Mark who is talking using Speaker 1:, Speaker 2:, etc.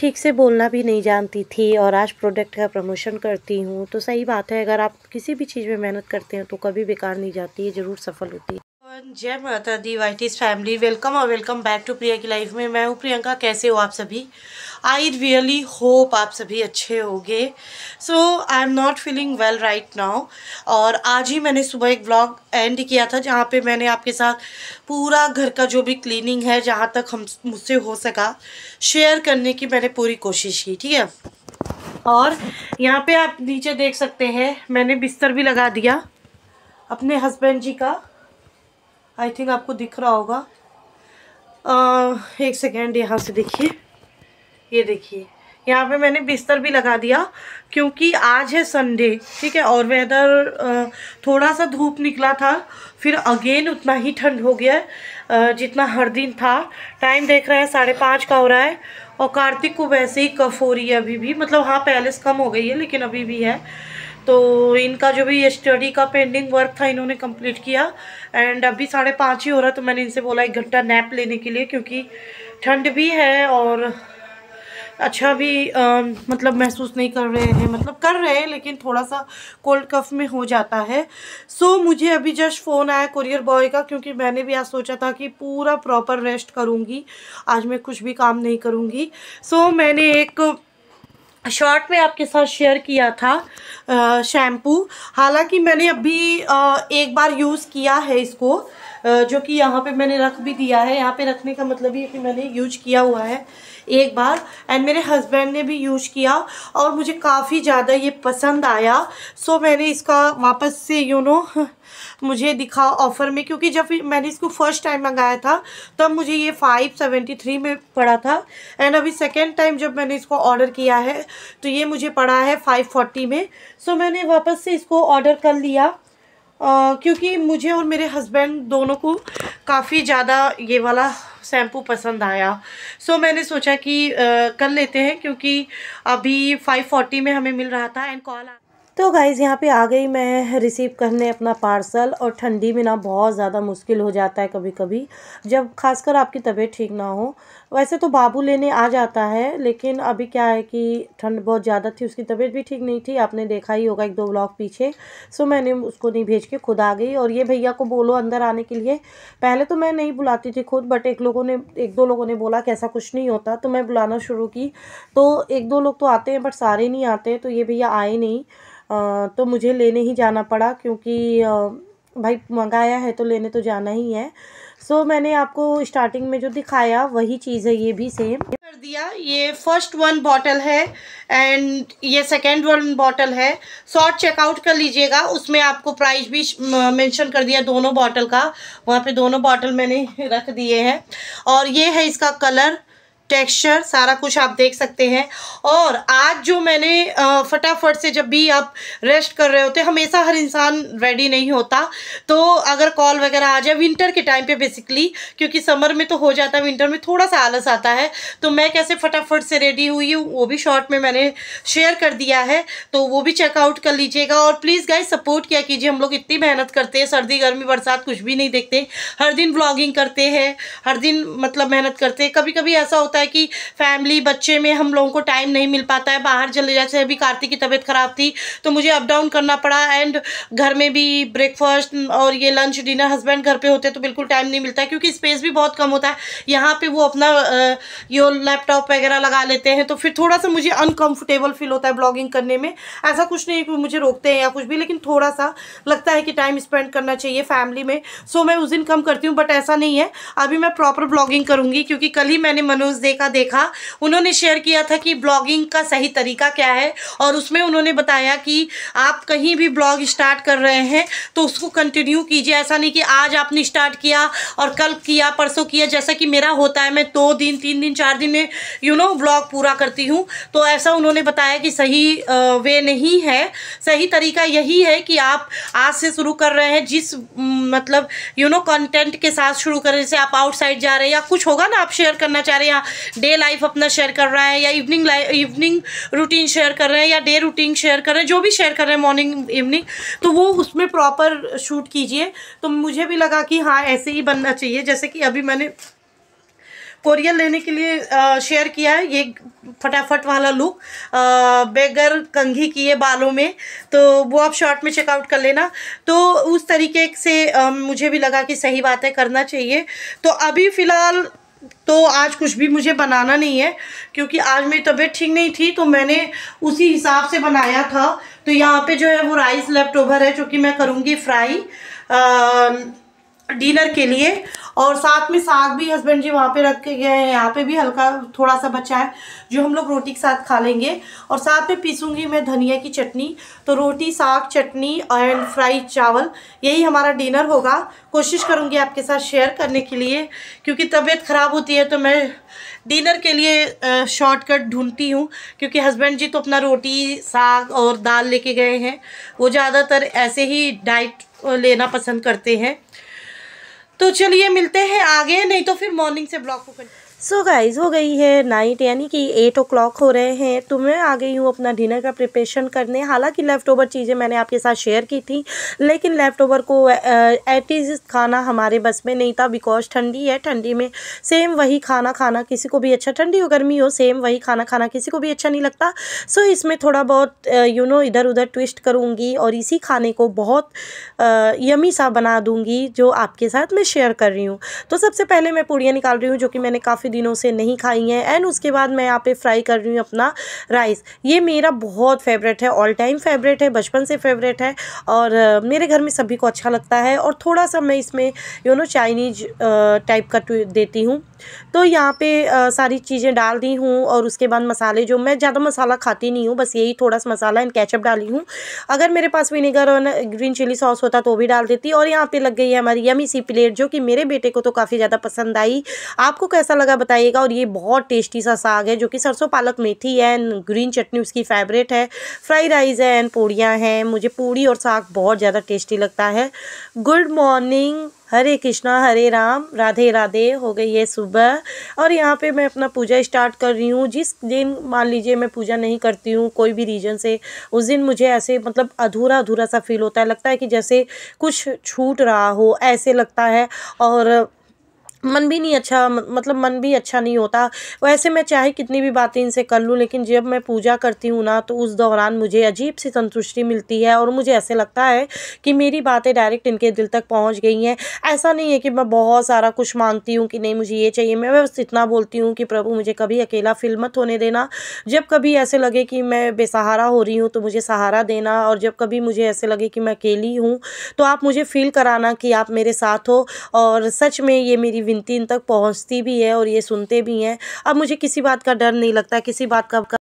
Speaker 1: ठीक से बोलना भी नहीं जानती थी और आज प्रोडक्ट का प्रमोशन करती हूँ तो सही बात है अगर आप किसी भी चीज़ में मेहनत करते हैं तो कभी बेकार नहीं जाती है ज़रूर सफल होती है जय माता दी वाइटिस फैमिली वेलकम और वेलकम बैक टू प्रिया की लाइफ में मैं हूँ प्रियंका कैसे हो आप सभी आई रियली होप आप सभी अच्छे गए so I am not feeling well right now और आज ही मैंने सुबह एक ब्लॉग एंड किया था जहाँ पे मैंने आपके साथ पूरा घर का जो भी क्लीनिंग है जहाँ तक हम मुझसे हो सका शेयर करने की मैंने पूरी कोशिश की ठीक है और यहाँ पर आप नीचे देख सकते हैं मैंने बिस्तर भी लगा दिया अपने हस्बैंड जी का आई थिंक आपको दिख रहा होगा आ, एक सेकेंड यहाँ से देखिए ये देखिए यहाँ पे मैंने बिस्तर भी लगा दिया क्योंकि आज है संडे ठीक है और वेदर थोड़ा सा धूप निकला था फिर अगेन उतना ही ठंड हो गया है जितना हर दिन था टाइम देख रहा है साढ़े पाँच का हो रहा है और कार्तिक को वैसे ही कफ हो रही है अभी भी मतलब हाँ पैलेस कम हो गई है लेकिन अभी भी है तो इनका जो भी स्टडी का पेंडिंग वर्क था इन्होंने कंप्लीट किया एंड अभी साढ़े पाँच ही हो रहा तो मैंने इनसे बोला एक घंटा नैप लेने के लिए क्योंकि ठंड भी है और अच्छा भी आ, मतलब महसूस नहीं कर रहे हैं मतलब कर रहे हैं लेकिन थोड़ा सा कोल्ड कफ में हो जाता है सो so, मुझे अभी जस्ट फ़ोन आया कुरियर बॉय का क्योंकि मैंने भी आज सोचा था कि पूरा प्रॉपर रेस्ट करूँगी आज मैं कुछ भी काम नहीं करूँगी सो so, मैंने एक शॉर्ट में आपके साथ शेयर किया था शैम्पू हालांकि मैंने अभी आ, एक बार यूज़ किया है इसको आ, जो कि यहाँ पे मैंने रख भी दिया है यहाँ पे रखने का मतलब ये कि मैंने यूज किया हुआ है एक बार एंड मेरे हस्बैंड ने भी यूज़ किया और मुझे काफ़ी ज़्यादा ये पसंद आया सो मैंने इसका वापस से यू नो मुझे दिखा ऑफ़र में क्योंकि जब मैंने इसको फर्स्ट टाइम मंगाया था तब तो मुझे ये फ़ाइव सेवेंटी थ्री में पड़ा था एंड अभी सेकेंड टाइम जब मैंने इसको ऑर्डर किया है तो ये मुझे पड़ा है फाइव फोर्टी में सो मैंने वापस से इसको ऑर्डर कर लिया क्योंकि मुझे और मेरे हस्बैंड दोनों को काफ़ी ज़्यादा ये वाला शैम्पू पसंद आया सो so, मैंने सोचा कि आ, कर लेते हैं क्योंकि अभी 540 में हमें मिल रहा था एंड कॉल तो गाइज़ यहाँ पे आ गई मैं रिसीव करने अपना पार्सल और ठंडी में ना बहुत ज़्यादा मुश्किल हो जाता है कभी कभी जब खासकर आपकी तबीयत ठीक ना हो वैसे तो बाबू लेने आ जाता है लेकिन अभी क्या है कि ठंड बहुत ज़्यादा थी उसकी तबीयत भी ठीक नहीं थी आपने देखा ही होगा एक दो ब्लॉग पीछे सो मैंने उसको नहीं भेज के खुद आ गई और ये भैया को बोलो अंदर आने के लिए पहले तो मैं नहीं बुलाती थी खुद बट एक लोगों ने एक दो लोगों ने बोला कि ऐसा कुछ नहीं होता तो मैं बुलाना शुरू की तो एक दो लोग तो आते हैं बट सारे नहीं आते तो ये भैया आए नहीं तो मुझे लेने ही जाना पड़ा क्योंकि भाई मंगाया है तो लेने तो जाना ही है सो so, मैंने आपको स्टार्टिंग में जो दिखाया वही चीज़ है ये भी सेम कर दिया ये फर्स्ट वन बॉटल है एंड ये सेकेंड वन बॉटल है शॉर्ट चेकआउट कर लीजिएगा उसमें आपको प्राइस भी मेंशन कर दिया दोनों बॉटल का वहाँ पे दोनों बॉटल मैंने रख दिए हैं और ये है इसका कलर टेक्सचर सारा कुछ आप देख सकते हैं और आज जो मैंने फटाफट से जब भी आप रेस्ट कर रहे होते हमेशा हर इंसान रेडी नहीं होता तो अगर कॉल वगैरह आ जाए विंटर के टाइम पे बेसिकली क्योंकि समर में तो हो जाता है विंटर में थोड़ा सा आलस आता है तो मैं कैसे फटाफट से रेडी हुई हूँ वो भी शॉर्ट में मैंने शेयर कर दिया है तो वो भी चेकआउट कर लीजिएगा और प्लीज़ गाइज सपोर्ट किया कीजिए हम लोग इतनी मेहनत करते हैं सर्दी गर्मी बरसात कुछ भी नहीं देखते हर दिन ब्लॉगिंग करते हैं हर दिन मतलब मेहनत करते हैं कभी कभी ऐसा होता है कि फैमिली बच्चे में हम लोगों को टाइम नहीं मिल पाता है बाहर चले हैं अभी कार्तिक की तबीयत ख़राब थी तो मुझे अप डाउन करना पड़ा एंड घर में भी ब्रेकफास्ट और ये लंच डिनर हस्बैंड घर पे होते हैं तो बिल्कुल टाइम नहीं मिलता क्योंकि स्पेस भी बहुत कम होता है यहाँ पे वो अपना यो लैपटॉप वगैरह लगा लेते हैं तो फिर थोड़ा सा मुझे अनकम्फर्टेबल फील होता है ब्लॉगिंग करने में ऐसा कुछ नहीं कि मुझे रोकते हैं या कुछ भी लेकिन थोड़ा सा लगता है कि टाइम स्पेंड करना चाहिए फैमिली में सो मैं उस दिन कम करती हूँ बट ऐसा नहीं है अभी मैं प्रॉपर ब्लॉगिंग करूँगी क्योंकि कल ही मैंने मनोज दे देखा देखा उन्होंने शेयर किया था कि ब्लॉगिंग का सही तरीका क्या है और उसमें उन्होंने बताया कि आप कहीं भी ब्लॉग स्टार्ट कर रहे हैं तो उसको कंटिन्यू कीजिए ऐसा नहीं कि आज आपने स्टार्ट किया और कल किया परसों किया जैसा कि मेरा होता है मैं दो दिन तीन दिन चार दिन में यू नो ब्लॉग पूरा करती हूँ तो ऐसा उन्होंने बताया कि सही वे नहीं है सही तरीका यही है कि आप आज से शुरू कर रहे हैं जिस मतलब यू नो कंटेंट के साथ शुरू करने जैसे आप आउटसाइड जा रहे हैं या कुछ होगा ना आप शेयर करना चाह रहे हैं डे लाइफ अपना शेयर कर रहा है या evening life evening routine share कर रहे हैं या डे रूटीन शेयर कर रहे हैं जो भी शेयर कर रहे हैं मॉर्निंग इवनिंग तो वो उसमें प्रॉपर शूट कीजिए तो मुझे भी लगा कि हाँ ऐसे ही बनना चाहिए जैसे कि अभी मैंने कोरियर लेने के लिए शेयर किया है ये फटाफट वाला लुक बेगर कंघी किए बालों में तो वो आप शॉर्ट में चेकआउट कर लेना तो उस तरीके से मुझे भी लगा कि सही बात है करना चाहिए तो अभी फ़िलहाल तो आज कुछ भी मुझे बनाना नहीं है क्योंकि आज मेरी तबीयत ठीक नहीं थी तो मैंने उसी हिसाब से बनाया था तो यहाँ पे जो है वो राइस लेफ्ट ओवर है जो कि मैं करूँगी फ्राई आ, डिनर के लिए और साथ में साग भी हस्बैंड जी वहाँ पे रख के गए हैं यहाँ पे भी हल्का थोड़ा सा बचा है जो हम लोग रोटी के साथ खा लेंगे और साथ में पीसूंगी मैं धनिया की चटनी तो रोटी साग चटनी एंड फ्राइड चावल यही हमारा डिनर होगा कोशिश करूँगी आपके साथ शेयर करने के लिए क्योंकि तबीयत ख़राब होती है तो मैं डिनर के लिए शॉर्टकट ढूंढती हूँ क्योंकि हस्बैंड जी तो अपना रोटी साग और दाल लेके गए हैं वो ज़्यादातर ऐसे ही डाइट लेना पसंद करते हैं तो चलिए मिलते हैं आगे नहीं तो फिर मॉर्निंग से ब्लॉग को सो so गाइज हो गई है नाइट यानी कि एट ओ क्लॉक हो रहे हैं तो मैं आ गई हूँ अपना डिनर का प्रिपरेशन करने हालांकि लेफ़्ट ओवर चीज़ें मैंने आपके साथ शेयर की थी लेकिन लेफ़्ट ओवर को एट इज़ खाना हमारे बस में नहीं था बिकॉज ठंडी है ठंडी में सेम वही खाना खाना किसी को भी अच्छा ठंडी हो गर्मी हो सेम वही खाना खाना किसी को भी अच्छा नहीं लगता सो so इसमें थोड़ा बहुत यू नो इधर उधर ट्विस्ट करूँगी और इसी खाने को बहुत यमी सा बना दूँगी जो आपके साथ मैं शेयर कर रही हूँ तो सबसे पहले मैं पूड़ियाँ निकाल रही हूँ जो कि मैंने काफ़ी दिनों से नहीं खाई हैं एंड उसके बाद मैं यहाँ पे फ्राई कर रही हूँ अपना राइस ये मेरा बहुत फेवरेट है ऑल टाइम फेवरेट है बचपन से फेवरेट है और मेरे घर में सभी को अच्छा लगता है और थोड़ा सा मैं इसमें यू नो चाइनीज टाइप का देती हूँ तो यहाँ पे आ, सारी चीज़ें डाल दी हूँ और उसके बाद मसाले जो मैं ज़्यादा मसाला खाती नहीं हूँ बस यही थोड़ा सा मसाला एंड कैचअप डाली हूँ अगर मेरे पास विनेगर और ग्रीन चिली सॉस होता तो भी डाल देती और यहाँ पर लग गई है हमारी यमी सी प्लेट जो कि मेरे बेटे को तो काफ़ी ज़्यादा पसंद आई आपको कैसा लगा बताइएगा और ये बहुत टेस्टी सा साग है जो कि सरसों पालक मेथी है एंड ग्रीन चटनी उसकी फेवरेट है फ्राई राइस है एंड पूड़ियाँ हैं मुझे पूड़ी और साग बहुत ज़्यादा टेस्टी लगता है गुड मॉर्निंग हरे कृष्णा हरे राम राधे राधे हो गई है सुबह और यहाँ पे मैं अपना पूजा स्टार्ट कर रही हूँ जिस दिन मान लीजिए मैं पूजा नहीं करती हूँ कोई भी रीजन से उस दिन मुझे ऐसे मतलब अधूरा अधूरा सा फील होता है लगता है कि जैसे कुछ छूट रहा हो ऐसे लगता है और मन भी नहीं अच्छा मतलब मन भी अच्छा नहीं होता वैसे मैं चाहे कितनी भी बातें इनसे कर लूँ लेकिन जब मैं पूजा करती हूँ ना तो उस दौरान मुझे अजीब सी संतुष्टि मिलती है और मुझे ऐसे लगता है कि मेरी बातें डायरेक्ट इनके दिल तक पहुँच गई हैं ऐसा नहीं है कि मैं बहुत सारा कुछ मांगती हूँ कि नहीं मुझे ये चाहिए मैं बस इतना बोलती हूँ कि प्रभु मुझे कभी अकेला फील मत होने देना जब कभी ऐसे लगे कि मैं बेसहारा हो रही हूँ तो मुझे सहारा देना और जब कभी मुझे ऐसे लगे कि मैं अकेली हूँ तो आप मुझे फील कराना कि आप मेरे साथ हो और सच में ये मेरी विनती इन तक पहुंचती भी है और ये सुनते भी हैं अब मुझे किसी बात का डर नहीं लगता किसी बात का